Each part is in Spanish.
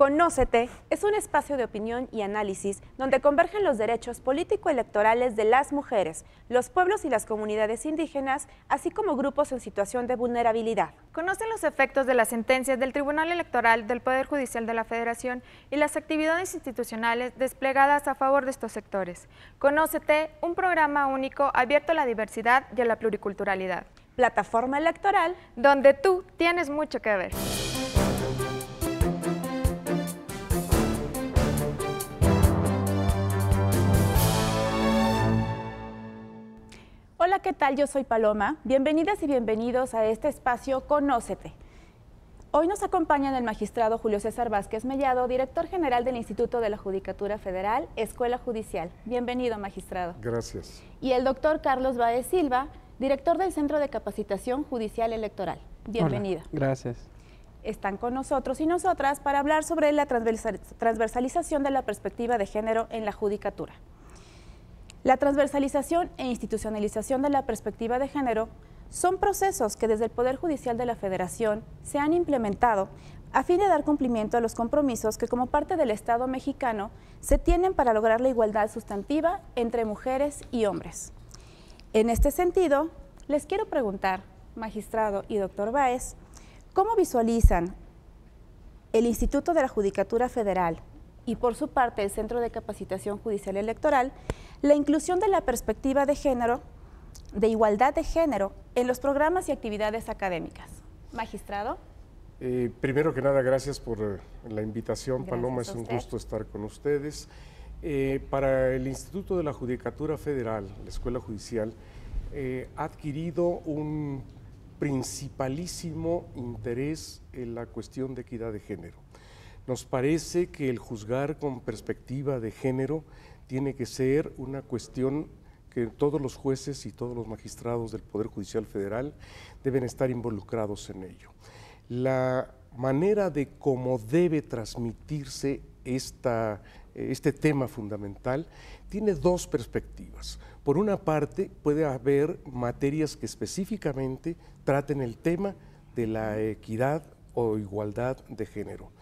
Conócete es un espacio de opinión y análisis donde convergen los derechos político-electorales de las mujeres, los pueblos y las comunidades indígenas, así como grupos en situación de vulnerabilidad. Conocen los efectos de las sentencias del Tribunal Electoral, del Poder Judicial de la Federación y las actividades institucionales desplegadas a favor de estos sectores. Conócete, un programa único abierto a la diversidad y a la pluriculturalidad. Plataforma electoral donde tú tienes mucho que ver. ¿qué tal? Yo soy Paloma. Bienvenidas y bienvenidos a este espacio Conócete. Hoy nos acompañan el magistrado Julio César Vázquez Mellado, director general del Instituto de la Judicatura Federal, Escuela Judicial. Bienvenido, magistrado. Gracias. Y el doctor Carlos Baez Silva, director del Centro de Capacitación Judicial Electoral. Bienvenido. Gracias. Están con nosotros y nosotras para hablar sobre la transversalización de la perspectiva de género en la judicatura. La transversalización e institucionalización de la perspectiva de género son procesos que desde el Poder Judicial de la Federación se han implementado a fin de dar cumplimiento a los compromisos que como parte del Estado mexicano se tienen para lograr la igualdad sustantiva entre mujeres y hombres. En este sentido, les quiero preguntar, magistrado y doctor Báez, ¿cómo visualizan el Instituto de la Judicatura Federal y por su parte el Centro de Capacitación Judicial Electoral la inclusión de la perspectiva de género, de igualdad de género, en los programas y actividades académicas. Magistrado. Eh, primero que nada, gracias por eh, la invitación, Paloma. Es un gusto estar con ustedes. Eh, para el Instituto de la Judicatura Federal, la Escuela Judicial, ha adquirido un principalísimo interés en la cuestión de equidad de género. Nos parece que el juzgar con perspectiva de género tiene que ser una cuestión que todos los jueces y todos los magistrados del Poder Judicial Federal deben estar involucrados en ello. La manera de cómo debe transmitirse este tema fundamental tiene dos perspectivas. Por una parte, puede haber materias que específicamente traten el tema de la equidad o igualdad de género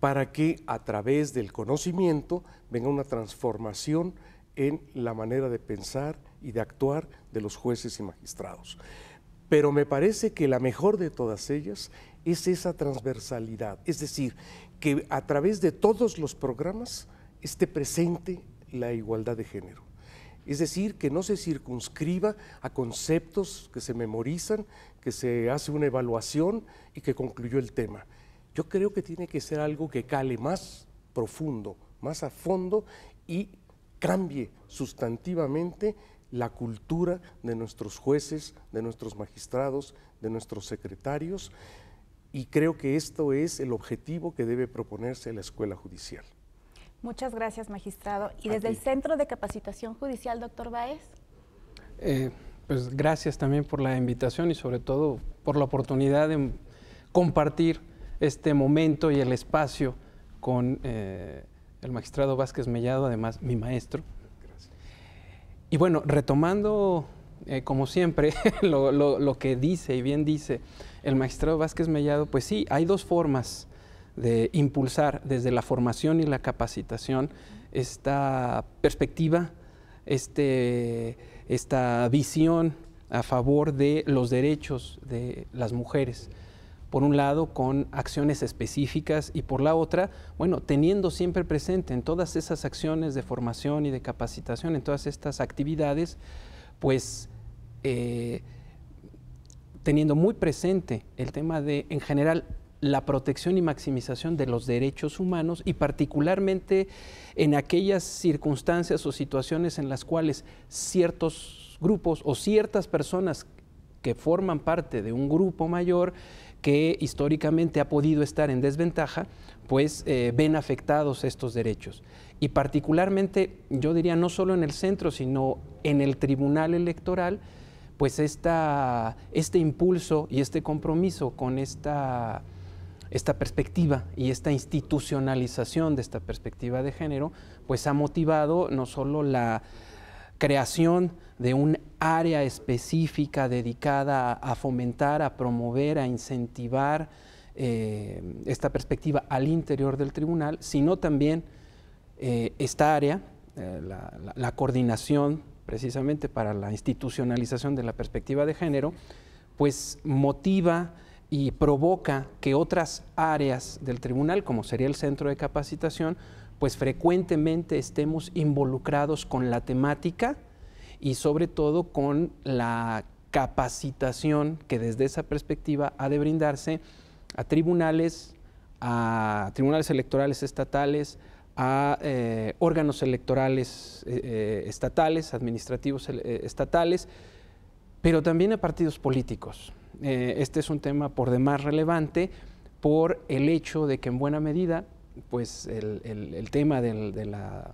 para que a través del conocimiento venga una transformación en la manera de pensar y de actuar de los jueces y magistrados. Pero me parece que la mejor de todas ellas es esa transversalidad, es decir, que a través de todos los programas esté presente la igualdad de género. Es decir, que no se circunscriba a conceptos que se memorizan, que se hace una evaluación y que concluyó el tema, yo creo que tiene que ser algo que cale más profundo, más a fondo y cambie sustantivamente la cultura de nuestros jueces, de nuestros magistrados, de nuestros secretarios y creo que esto es el objetivo que debe proponerse la escuela judicial. Muchas gracias, magistrado. Y desde el Centro de Capacitación Judicial, doctor Baez. Eh, pues gracias también por la invitación y sobre todo por la oportunidad de compartir este momento y el espacio con eh, el magistrado Vázquez Mellado, además mi maestro. Y bueno, retomando, eh, como siempre, lo, que dice y bien dice el magistrado Vázquez Mellado, pues sí, hay dos formas de impulsar desde la formación y la capacitación esta perspectiva, este, esta visión a favor de los derechos de las mujeres por un lado con acciones específicas y por la otra, bueno, teniendo siempre presente en todas esas acciones de formación y de capacitación, en todas estas actividades, pues eh, teniendo muy presente el tema de, en general, la protección y maximización de los derechos humanos y particularmente en aquellas circunstancias o situaciones en las cuales ciertos grupos o ciertas personas que forman parte de un grupo mayor que históricamente ha podido estar en desventaja, pues eh, ven afectados estos derechos. Y particularmente, yo diría, no solo en el centro, sino en el Tribunal Electoral, pues esta, este impulso y este compromiso con esta, esta perspectiva y esta institucionalización de esta perspectiva de género, pues ha motivado no solo la, creación de un área específica dedicada a, fomentar, a promover, a incentivar eh, esta perspectiva al interior del tribunal, sino también eh, esta área, eh, la, coordinación precisamente para la institucionalización de la perspectiva de género, pues motiva y provoca que otras áreas del tribunal, como sería el centro de capacitación, pues frecuentemente estemos involucrados con la temática y sobre todo con la capacitación que desde esa perspectiva ha de brindarse a tribunales, a tribunales electorales estatales, a eh, órganos electorales eh, eh, estatales, administrativos estatales, pero también a partidos políticos. este es un tema por demás relevante por el hecho de que en buena medida pues el, el, tema de la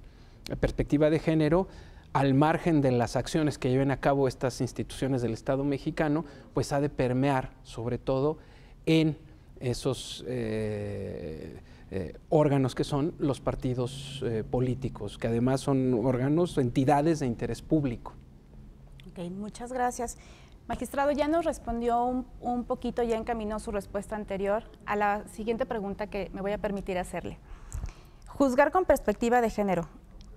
perspectiva de género al margen de las acciones que lleven a cabo estas instituciones del Estado mexicano, pues ha de permear sobre todo en esos eh, eh, órganos que son los partidos eh, políticos, que además son órganos, entidades de interés público. Ok, muchas gracias. Magistrado, ya nos respondió un, poquito, ya encaminó su respuesta anterior a la siguiente pregunta que me voy a permitir hacerle. Juzgar con perspectiva de género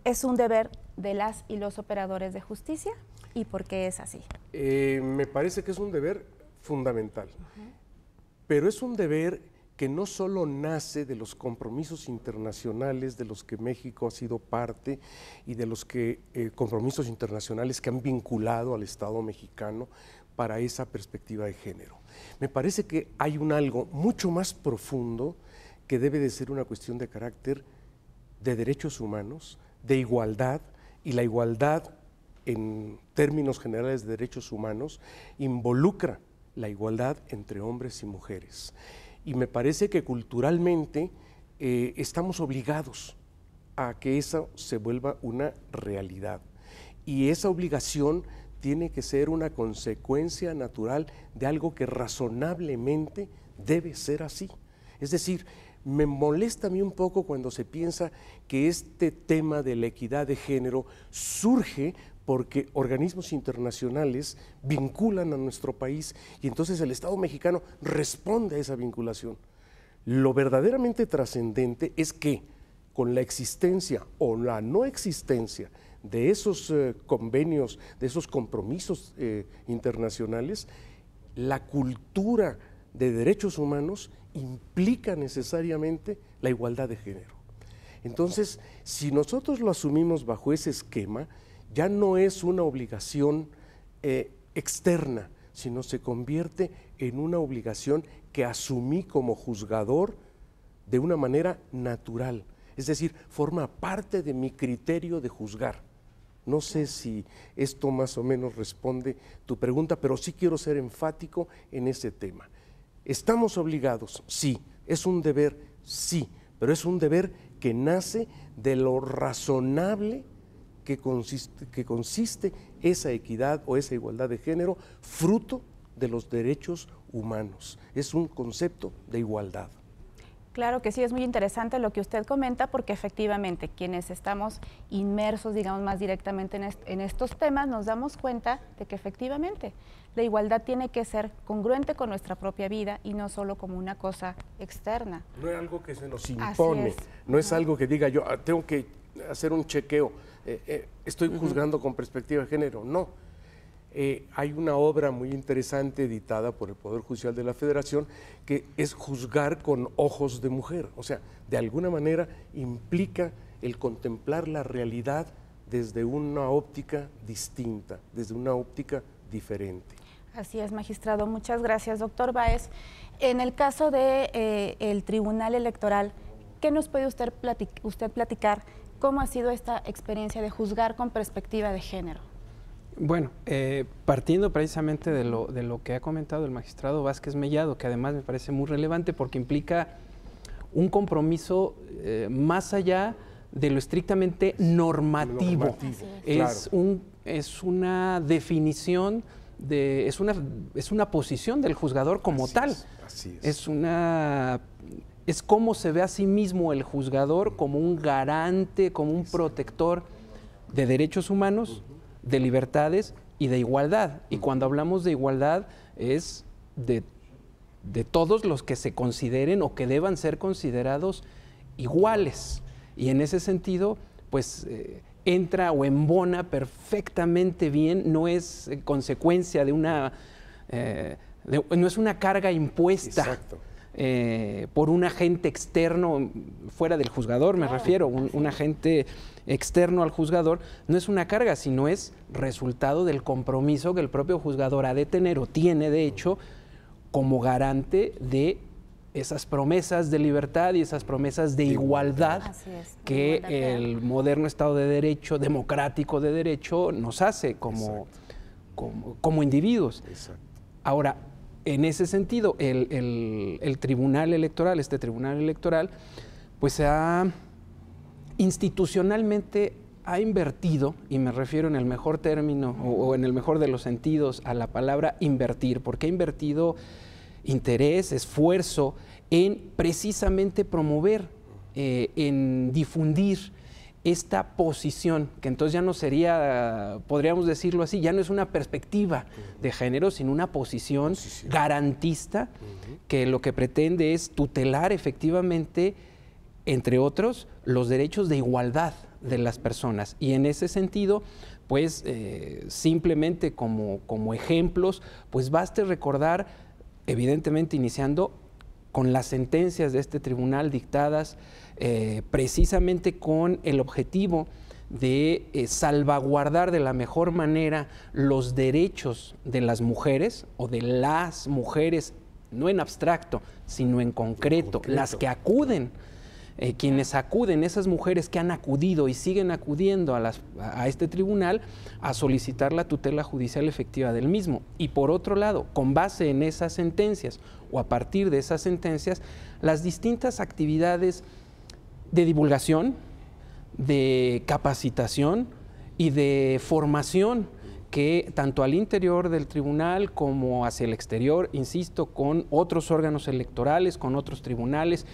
es un deber de las y los operadores de justicia y por qué es así. Eh, me parece que es un deber fundamental, pero es un deber que no solo nace de los compromisos internacionales de los que México ha sido parte y de los que eh, compromisos internacionales que han vinculado al Estado mexicano para esa perspectiva de género. Me parece que hay un algo mucho más profundo que debe de ser una cuestión de carácter de derechos humanos, de igualdad, y la igualdad en términos generales de derechos humanos involucra la igualdad entre hombres y mujeres y me parece que culturalmente eh, estamos obligados a que eso se vuelva una realidad. Y esa obligación tiene que ser una consecuencia natural de algo que razonablemente debe ser así. Es decir, me molesta a mí un poco cuando se piensa que este tema de la equidad de género surge porque organismos internacionales vinculan a nuestro país y entonces el Estado mexicano responde a esa vinculación. Lo verdaderamente trascendente es que con la existencia o la no existencia de esos eh, convenios, de esos compromisos eh, internacionales, la cultura de derechos humanos implica necesariamente la igualdad de género. Entonces, si nosotros lo asumimos bajo ese esquema, ya no es una obligación eh, externa, sino se convierte en una obligación que asumí como juzgador de una manera natural. Es decir, forma parte de mi criterio de juzgar. No sé si esto más o menos responde tu pregunta, pero sí quiero ser enfático en ese tema. ¿Estamos obligados? Sí. ¿Es un deber? Sí. Pero es un deber que nace de lo razonable que consiste, que consiste esa equidad o esa igualdad de género fruto de los derechos humanos. Es un concepto de igualdad. Claro que sí, es muy interesante lo que usted comenta porque efectivamente quienes estamos inmersos, digamos, más directamente en, estos temas, nos damos cuenta de que efectivamente la igualdad tiene que ser congruente con nuestra propia vida y no solo como una cosa externa. No es algo que se nos impone, no es algo que diga yo, ah, tengo que hacer un chequeo eh, eh, estoy juzgando con perspectiva de género, no. Eh, hay una obra muy interesante editada por el Poder Judicial de la Federación que es juzgar con ojos de mujer. O sea, de alguna manera implica el contemplar la realidad desde una óptica distinta, desde una óptica diferente. Así es, magistrado. Muchas gracias, doctor Baez. En el caso del de, Tribunal Electoral, ¿qué nos puede usted platicar ¿Cómo ha sido esta experiencia de juzgar con perspectiva de género? Bueno, eh, partiendo precisamente de lo, de lo que ha comentado el magistrado Vázquez Mellado, que además me parece muy relevante porque implica un compromiso eh, más allá de lo estrictamente normativo. es, un, es una definición, de, es, una, es una posición del juzgador como tal. así es. es una es cómo se ve a sí mismo el juzgador como un garante, como un protector de derechos humanos, de libertades y de igualdad. Y cuando hablamos de igualdad es de, todos los que se consideren o que deban ser considerados iguales. Y en ese sentido, pues eh, entra o embona perfectamente bien, no es eh, consecuencia de una... Eh, no es una carga impuesta. Exacto eh, por un agente externo, fuera del juzgador me refiero, un, agente externo al juzgador, no es una carga, sino es resultado del compromiso que el propio juzgador ha de tener o tiene, de hecho, como garante de esas promesas de libertad y esas promesas de igualdad que el moderno Estado de Derecho, democrático de Derecho, nos hace como, como, individuos. Ahora, en ese sentido, el, tribunal electoral, este tribunal electoral, pues se ha institucionalmente ha invertido, y me refiero en el mejor término o, en el mejor de los sentidos a la palabra invertir, porque ha invertido interés, esfuerzo en precisamente promover, eh, en difundir esta posición, que entonces ya no sería, podríamos decirlo así, ya no es una perspectiva de género, sino una posición, garantista que lo que pretende es tutelar efectivamente, entre otros, los derechos de igualdad de las personas. Y en ese sentido, pues eh, simplemente como, como ejemplos, pues baste recordar, evidentemente iniciando con las sentencias de este tribunal dictadas eh, precisamente con el objetivo de eh, salvaguardar de la mejor manera los derechos de las mujeres o de las mujeres, no en abstracto, sino en concreto. las que acuden eh, quienes acuden, esas mujeres que han acudido y siguen acudiendo a este tribunal a solicitar la tutela judicial efectiva del mismo. Y por otro lado, con base en esas sentencias o a partir de esas sentencias, las distintas actividades de divulgación, de capacitación y de formación que tanto al interior del tribunal como hacia el exterior, insisto, con otros órganos electorales, con otros tribunales,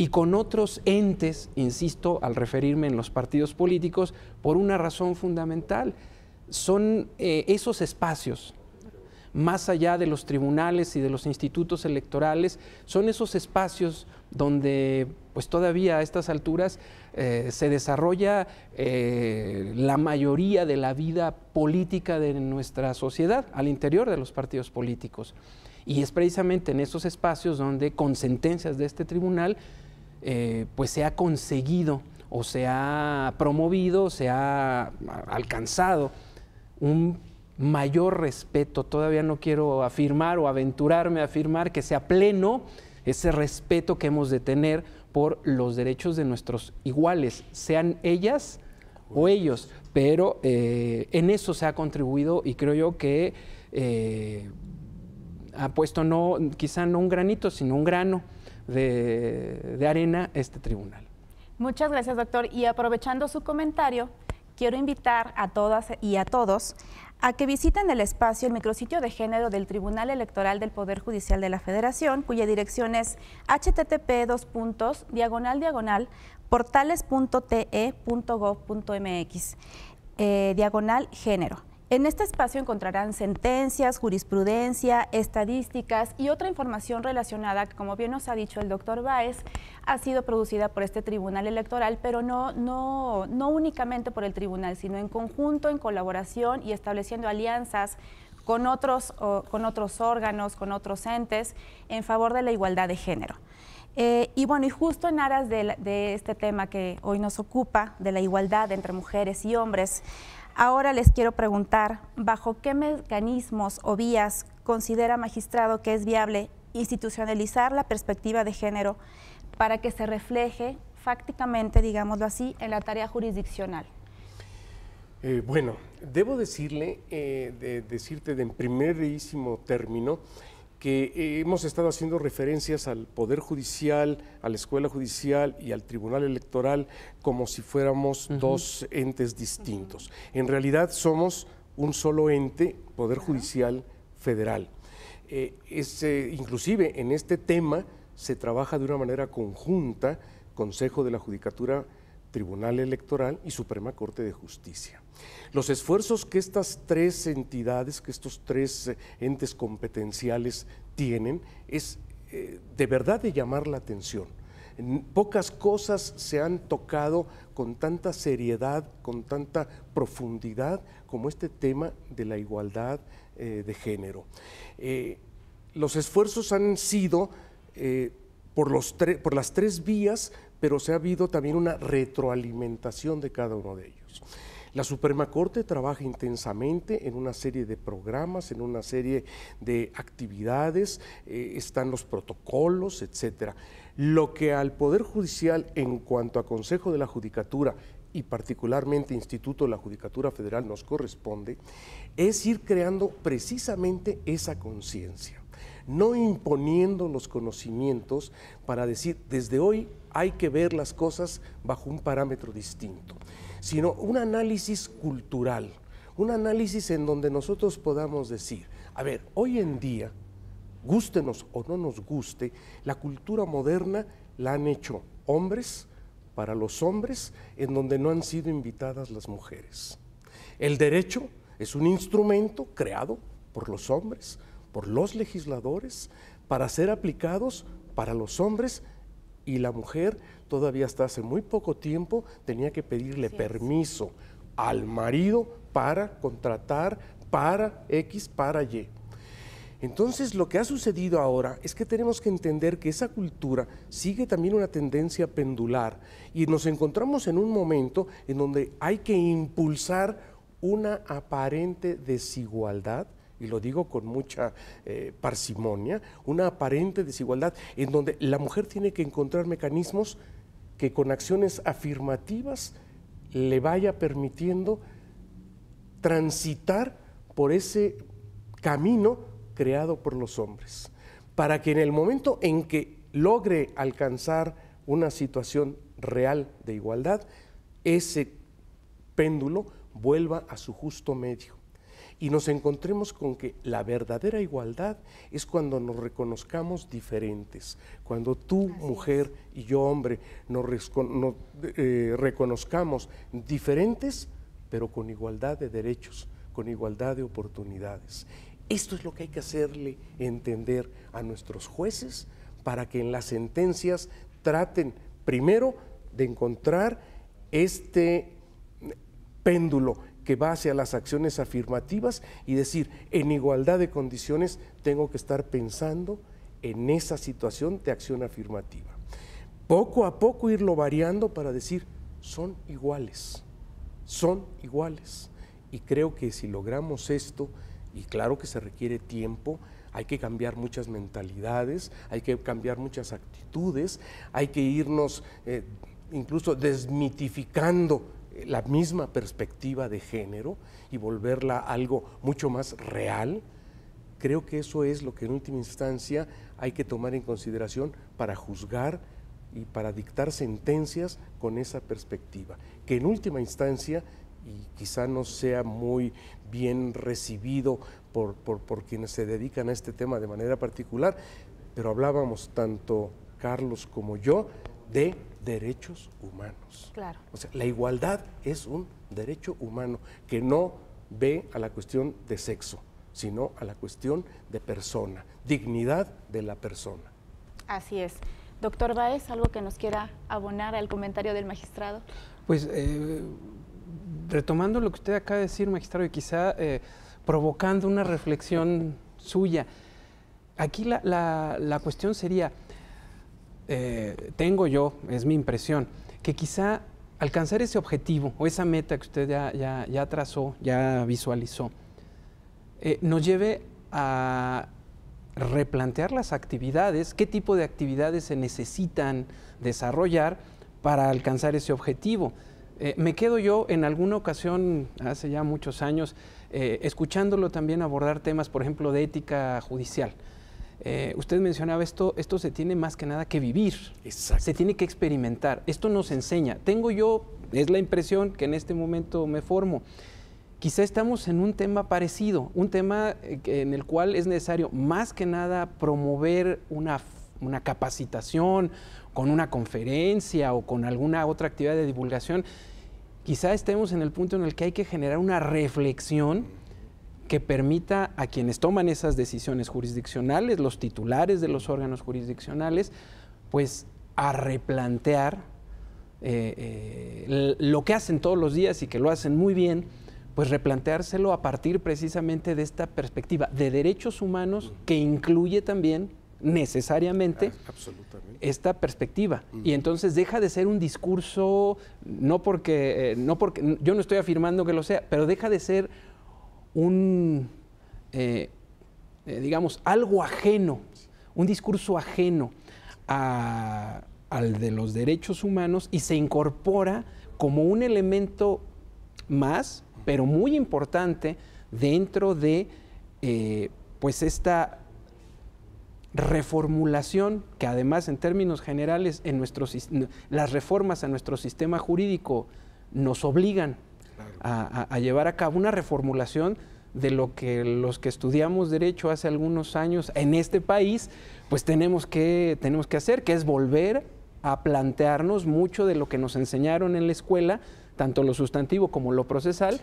y con otros entes, insisto, al referirme en los partidos políticos, por una razón fundamental. Son eh, esos espacios, más allá de los tribunales y de los institutos electorales, son esos espacios donde pues todavía a estas alturas eh, se desarrolla eh, la mayoría de la vida política de nuestra sociedad, al interior de los partidos políticos. Y es precisamente en esos espacios donde, con sentencias de este tribunal, eh, pues se ha conseguido o se ha promovido, se ha alcanzado un mayor respeto. Todavía no quiero afirmar o aventurarme a afirmar que sea pleno ese respeto que hemos de tener por los derechos de nuestros iguales, sean ellas o ellos. Pero eh, en eso se ha contribuido y creo yo que eh, ha puesto no, quizá no un granito, sino un grano de, arena este tribunal. Muchas gracias, doctor. Y aprovechando su comentario, quiero invitar a todas y a todos a que visiten el espacio, el micrositio de género del Tribunal Electoral del Poder Judicial de la Federación, cuya dirección es http dos puntos, diagonal diagonal portales.te.gov.mx eh, diagonal género. En este espacio encontrarán sentencias, jurisprudencia, estadísticas y otra información relacionada como bien nos ha dicho el doctor Baez, ha sido producida por este Tribunal Electoral, pero no, no, no únicamente por el Tribunal, sino en conjunto, en colaboración y estableciendo alianzas con otros, con otros órganos, con otros entes, en favor de la igualdad de género. Eh, y bueno, y justo en aras de, este tema que hoy nos ocupa, de la igualdad entre mujeres y hombres, Ahora les quiero preguntar, ¿bajo qué mecanismos o vías considera magistrado que es viable institucionalizar la perspectiva de género para que se refleje fácticamente, digámoslo así, en la tarea jurisdiccional? Eh, bueno, debo decirle, eh, de, decirte de en primerísimo término, que eh, hemos estado haciendo referencias al Poder Judicial, a la Escuela Judicial y al Tribunal Electoral como si fuéramos dos entes distintos. En realidad somos un solo ente, Poder Judicial Federal. Eh, eh, inclusive en este tema se trabaja de una manera conjunta Consejo de la Judicatura, Tribunal Electoral y Suprema Corte de Justicia. Los esfuerzos que estas tres entidades, que estos tres eh, entes competenciales tienen, es eh, de verdad de llamar la atención. pocas cosas se han tocado con tanta seriedad, con tanta profundidad, como este tema de la igualdad eh, de género. los esfuerzos han sido por las tres vías, pero se ha habido también una retroalimentación de cada uno de ellos. La Suprema Corte trabaja intensamente en una serie de programas, en una serie de actividades, eh, están los protocolos, etcétera. Lo que al Poder Judicial en cuanto a Consejo de la Judicatura y particularmente Instituto de la Judicatura Federal nos corresponde, es ir creando precisamente esa conciencia, no imponiendo los conocimientos para decir, desde hoy hay que ver las cosas bajo un parámetro distinto sino un análisis cultural, un análisis en donde nosotros podamos decir, a ver, hoy en día, gústenos o no nos guste, la cultura moderna la han hecho hombres para los hombres, en donde no han sido invitadas las mujeres. El derecho es un instrumento creado por los hombres, por los legisladores, para ser aplicados para los hombres y la mujer todavía hasta hace muy poco tiempo tenía que pedirle permiso al marido para contratar para X, para Y. Entonces lo que ha sucedido ahora es que tenemos que entender que esa cultura sigue también una tendencia pendular y nos encontramos en un momento en donde hay que impulsar una aparente desigualdad y lo digo con mucha eh, parsimonia, una aparente desigualdad en donde la mujer tiene que encontrar mecanismos que con acciones afirmativas le vaya permitiendo transitar por ese camino creado por los hombres, para que en el momento en que logre alcanzar una situación real de igualdad, ese péndulo vuelva a su justo medio y nos encontremos con que la verdadera igualdad es cuando nos reconozcamos diferentes, cuando tú, mujer, y yo, hombre, nos, eh, reconozcamos diferentes, pero con igualdad de derechos, con igualdad de oportunidades. Esto es lo que hay que hacerle entender a nuestros jueces para que en las sentencias traten primero de encontrar este mm, péndulo, que va hacia las acciones afirmativas y decir, en igualdad de condiciones tengo que estar pensando en esa situación de acción afirmativa. Poco a poco irlo variando para decir, son iguales, son iguales. Y creo que si logramos esto, y claro que se requiere tiempo, hay que cambiar muchas mentalidades, hay que cambiar muchas actitudes, hay que irnos eh, incluso desmitificando la misma perspectiva de género y volverla algo mucho más real, creo que eso es lo que en última instancia hay que tomar en consideración para juzgar y para dictar sentencias con esa perspectiva, que en última instancia, y quizá no sea muy bien recibido por, por, por quienes se dedican a este tema de manera particular, pero hablábamos tanto Carlos como yo de derechos humanos. Claro. O sea, la igualdad es un derecho humano que no ve a la cuestión de sexo, sino a la cuestión de persona, dignidad de la persona. Así es. Doctor Baez, ¿algo que nos quiera abonar al comentario del magistrado? Pues eh, retomando lo que usted acaba de decir, magistrado, y quizá eh, provocando una reflexión suya, aquí la, la cuestión sería, eh, tengo yo, es mi impresión, que quizá alcanzar ese objetivo o esa meta que usted ya, ya, ya trazó, ya visualizó, eh, nos lleve a replantear las actividades, qué tipo de actividades se necesitan desarrollar para alcanzar ese objetivo. Eh, me quedo yo en alguna ocasión, hace ya muchos años, escuchándolo también abordar temas, por ejemplo, de ética judicial. Eh, usted mencionaba esto, esto se tiene más que nada que vivir, se tiene que experimentar, esto nos enseña. Tengo yo, es la impresión que en este momento me formo, quizá estamos en un tema parecido, un tema eh, en el cual es necesario más que nada promover una, una capacitación con una conferencia o con alguna otra actividad de divulgación. Quizá estemos en el punto en el que hay que generar una reflexión que permita a quienes toman esas decisiones jurisdiccionales, los titulares de los órganos jurisdiccionales, pues a replantear eh, eh, lo que hacen todos los días y que lo hacen muy bien, pues replanteárselo a partir precisamente de esta perspectiva de derechos humanos que incluye también necesariamente ah, esta perspectiva. Y entonces deja de ser un discurso, no porque, eh, no porque, yo no estoy afirmando que lo sea, pero deja de ser un, eh, eh, digamos, algo ajeno, un discurso ajeno al de los derechos humanos y se incorpora como un elemento más, pero muy importante, dentro de eh, pues esta reformulación que además en términos generales en las reformas a nuestro sistema jurídico nos obligan a, llevar a cabo una reformulación de lo que los que estudiamos derecho hace algunos años en este país, pues tenemos que, tenemos que hacer, que es volver a plantearnos mucho de lo que nos enseñaron en la escuela, tanto lo sustantivo como lo procesal,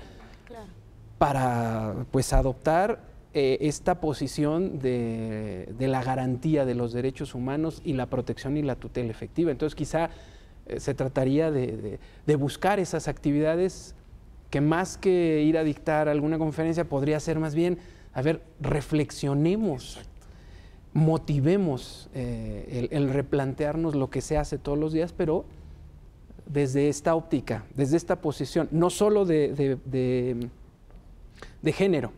para pues adoptar eh, esta posición de, la garantía de los derechos humanos y la protección y la tutela efectiva. Entonces quizá eh, se trataría de buscar esas actividades que más que ir a dictar alguna conferencia podría ser más bien, a ver, reflexionemos, motivemos eh, el, replantearnos lo que se hace todos los días, pero desde esta óptica, desde esta posición, no solo de, de, género.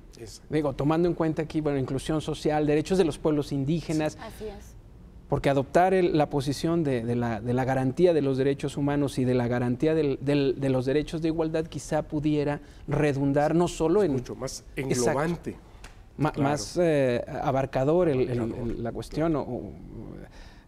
Digo, tomando en cuenta aquí, bueno, inclusión social, derechos de los pueblos indígenas. así es porque adoptar la posición de, la, garantía de los derechos humanos y de la garantía de los derechos de igualdad quizá pudiera redundar no solo en... Mucho más englobante. Más eh, abarcador la cuestión.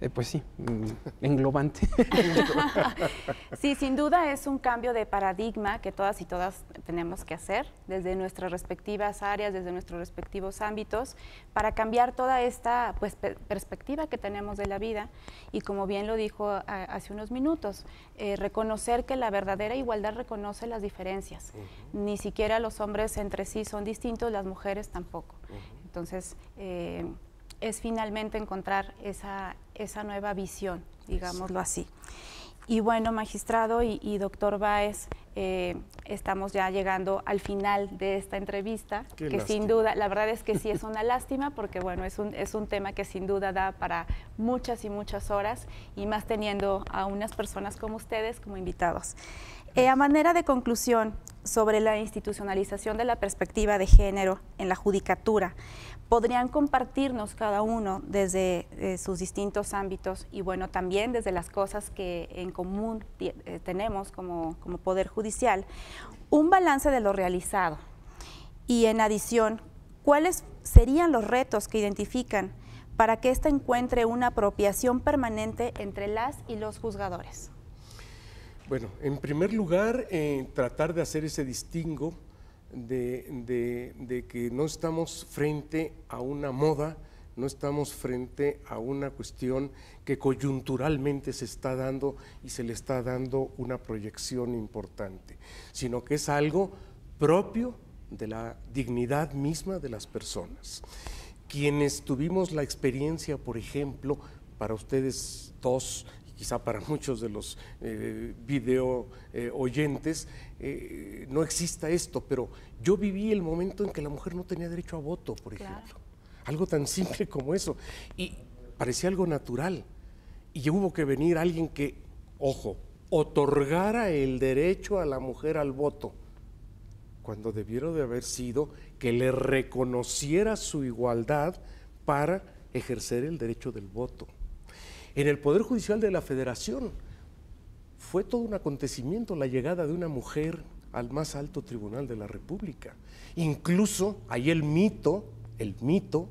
Eh, pues sí, mm, englobante. sí, sin duda es un cambio de paradigma que todas y todas tenemos que hacer desde nuestras respectivas áreas, desde nuestros respectivos ámbitos, para cambiar toda esta pues, perspectiva que tenemos de la vida. Y como bien lo dijo hace unos minutos, eh, reconocer que la verdadera igualdad reconoce las diferencias. Ni siquiera los hombres entre sí son distintos, las mujeres tampoco. Entonces, eh, es finalmente encontrar esa, esa nueva visión, digámoslo así. Y bueno, magistrado y, doctor Báez, eh, estamos ya llegando al final de esta entrevista, que sin duda, la verdad es que sí es una lástima, porque bueno, es un, es un tema que sin duda da para muchas y muchas horas, y más teniendo a unas personas como ustedes como invitados. Eh, a manera de conclusión sobre la institucionalización de la perspectiva de género en la judicatura, podrían compartirnos cada uno desde eh, sus distintos ámbitos y bueno, también desde las cosas que en común eh, tenemos como, como Poder Judicial, un balance de lo realizado y en adición, cuáles serían los retos que identifican para que ésta encuentre una apropiación permanente entre las y los juzgadores. Bueno, en primer lugar, eh, tratar de hacer ese distingo de, de, que no estamos frente a una moda, no estamos frente a una cuestión que coyunturalmente se está dando y se le está dando una proyección importante, sino que es algo propio de la dignidad misma de las personas. Quienes tuvimos la experiencia, por ejemplo, para ustedes dos quizá para muchos de los eh, video eh, oyentes, eh, no exista esto, pero yo viví el momento en que la mujer no tenía derecho a voto, por ejemplo. Algo tan simple como eso. Y parecía algo natural. Y hubo que venir alguien que, ojo, otorgara el derecho a la mujer al voto, cuando debieron de haber sido que le reconociera su igualdad para ejercer el derecho del voto. En el Poder Judicial de la Federación fue todo un acontecimiento la llegada de una mujer al más alto tribunal de la República. Incluso hay el mito, el mito,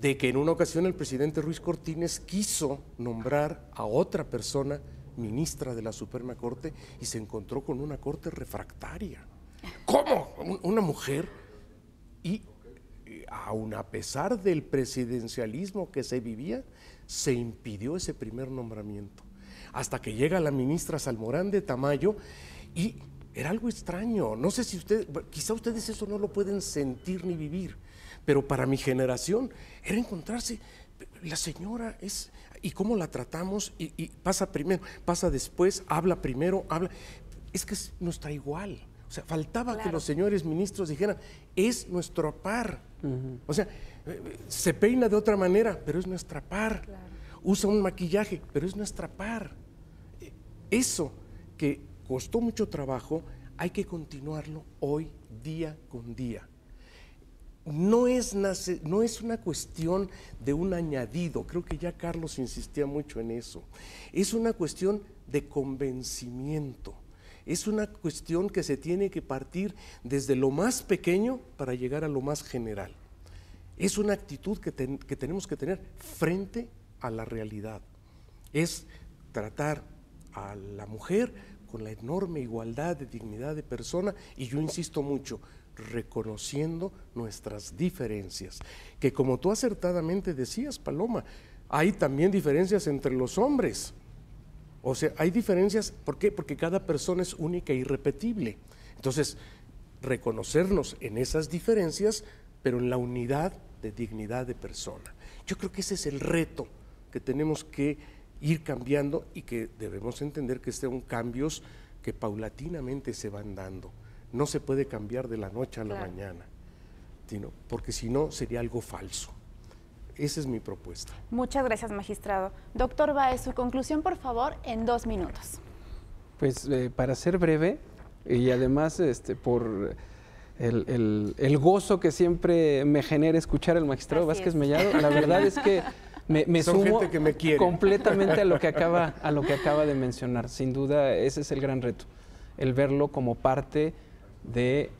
de que en una ocasión el presidente Ruiz Cortines quiso nombrar a otra persona ministra de la Suprema Corte y se encontró con una corte refractaria. ¿Cómo? Una mujer. Y eh, aun a pesar del presidencialismo que se vivía, se impidió ese primer nombramiento. Hasta que llega la ministra Salmorán de Tamayo y era algo extraño. No sé si ustedes, quizá ustedes eso no lo pueden sentir ni vivir, pero para mi generación era encontrarse, la señora es, y cómo la tratamos, y, pasa primero, pasa después, habla primero, habla. Es que es nuestra igual. O sea, faltaba que los señores ministros dijeran, es nuestro par. O sea, se peina de otra manera, pero es nuestra par. Usa un maquillaje, pero es nuestra par. Eso que costó mucho trabajo, hay que continuarlo hoy, día con día. No es, no es una cuestión de un añadido, creo que ya Carlos insistía mucho en eso. Es una cuestión de convencimiento. Es una cuestión que se tiene que partir desde lo más pequeño para llegar a lo más general. Es una actitud que, tenemos que tener frente a la realidad. Es tratar a la mujer con la enorme igualdad de dignidad de persona y yo insisto mucho, reconociendo nuestras diferencias, que como tú acertadamente decías, Paloma, hay también diferencias entre los hombres. O sea, hay diferencias, ¿por qué? Porque cada persona es única e irrepetible. Entonces, reconocernos en esas diferencias, pero en la unidad de dignidad de persona. Yo creo que ese es el reto que tenemos que ir cambiando y que debemos entender que son cambios que paulatinamente se van dando. No se puede cambiar de la noche a la mañana, sino, porque si no sería algo falso. Esa es mi propuesta. Muchas gracias, magistrado. Doctor Baez, su conclusión, por favor, en dos minutos. Pues eh, para ser breve y además este, por el, gozo que siempre me genera escuchar al magistrado Vázquez Mellado. La verdad es que me, sumo completamente a lo que, acaba, a lo que acaba de mencionar. Sin duda, ese es el gran reto, el verlo como parte de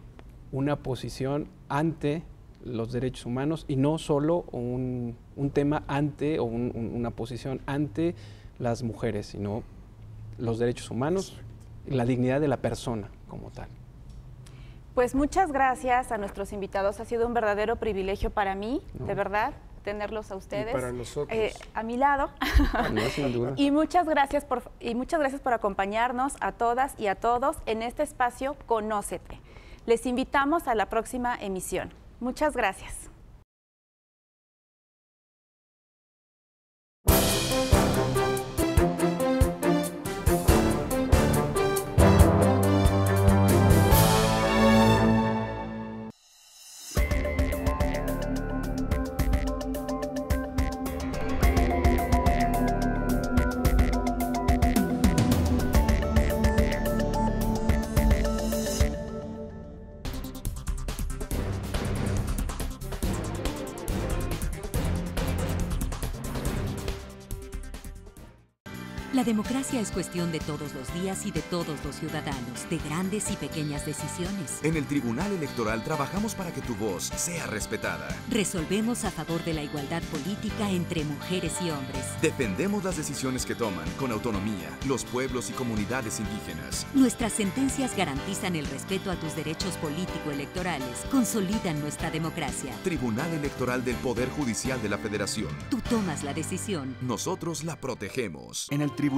una posición ante los derechos humanos y no solo un, un tema ante o una posición ante las mujeres, sino los derechos humanos, y la dignidad de la persona como tal. Pues muchas gracias a nuestros invitados. Ha sido un verdadero privilegio para mí, de verdad tenerlos a ustedes. Eh, a mi lado. y muchas gracias por y muchas gracias por acompañarnos a todas y a todos en este espacio Conócete. Les invitamos a la próxima emisión. Muchas gracias. democracia es cuestión de todos los días y de todos los ciudadanos, de grandes y pequeñas decisiones. En el Tribunal Electoral trabajamos para que tu voz sea respetada. Resolvemos a favor de la igualdad política entre mujeres y hombres. Defendemos las decisiones que toman con autonomía los pueblos y comunidades indígenas. Nuestras sentencias garantizan el respeto a tus derechos político-electorales, consolidan nuestra democracia. Tribunal Electoral del Poder Judicial de la Federación. Tú tomas la decisión. Nosotros la protegemos. En el Tribunal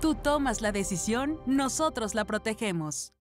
Tú tomas la decisión, nosotros la protegemos.